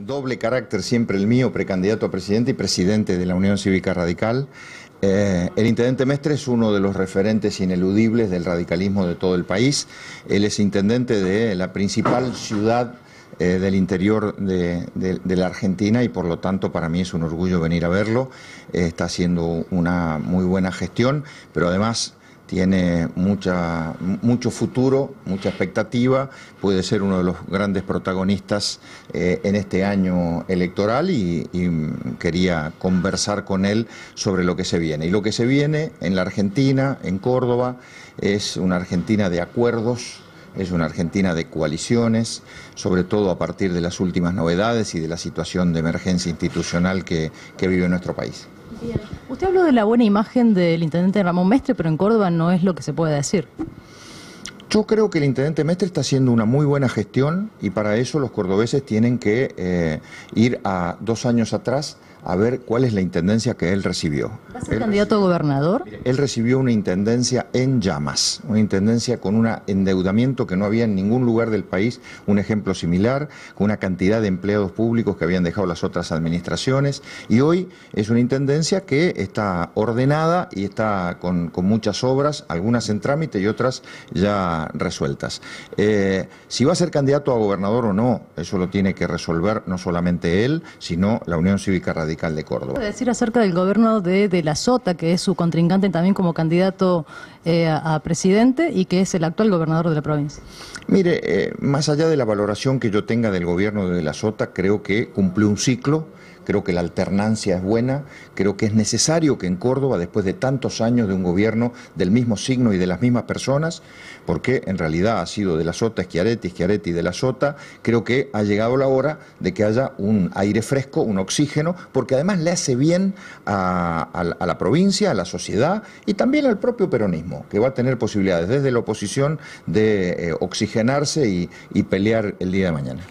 Doble carácter siempre el mío, precandidato a presidente y presidente de la Unión Cívica Radical. Eh, el intendente Mestre es uno de los referentes ineludibles del radicalismo de todo el país. Él es intendente de la principal ciudad eh, del interior de, la Argentina y por lo tanto para mí es un orgullo venir a verlo. Eh, está haciendo una muy buena gestión, pero además tiene mucha, mucho futuro, mucha expectativa, puede ser uno de los grandes protagonistas eh, en este año electoral y, quería conversar con él sobre lo que se viene. Y lo que se viene en la Argentina, en Córdoba, es una Argentina de acuerdos es una Argentina de coaliciones, sobre todo a partir de las últimas novedades y de la situación de emergencia institucional que, vive nuestro país. Usted habló de la buena imagen del intendente Ramón Mestre, pero en Córdoba no es lo que se puede decir. Yo creo que el intendente Mestre está haciendo una muy buena gestión y para eso los cordobeses tienen que eh, ir a dos años atrás a ver cuál es la intendencia que él recibió. ¿Va a ser candidato a gobernador? Él recibió una intendencia en llamas, una intendencia con un endeudamiento que no había en ningún lugar del país, un ejemplo similar, con una cantidad de empleados públicos que habían dejado las otras administraciones, y hoy es una intendencia que está ordenada y está con, muchas obras, algunas en trámite y otras ya resueltas. Eh, si va a ser candidato a gobernador o no, eso lo tiene que resolver no solamente él, sino la Unión Cívica Radical Radical de Córdoba. Decir acerca del gobierno de, de la Sota, que es su contrincante también como candidato eh, a, presidente y que es el actual gobernador de la provincia. Mire, eh, más allá de la valoración que yo tenga del gobierno de la Sota, creo que cumplió un ciclo Creo que la alternancia es buena, creo que es necesario que en Córdoba, después de tantos años de un gobierno del mismo signo y de las mismas personas, porque en realidad ha sido de la Sota, Schiaretti, y de la Sota, creo que ha llegado la hora de que haya un aire fresco, un oxígeno, porque además le hace bien a, la provincia, a la sociedad y también al propio peronismo, que va a tener posibilidades desde la oposición de eh, oxigenarse y pelear el día de mañana.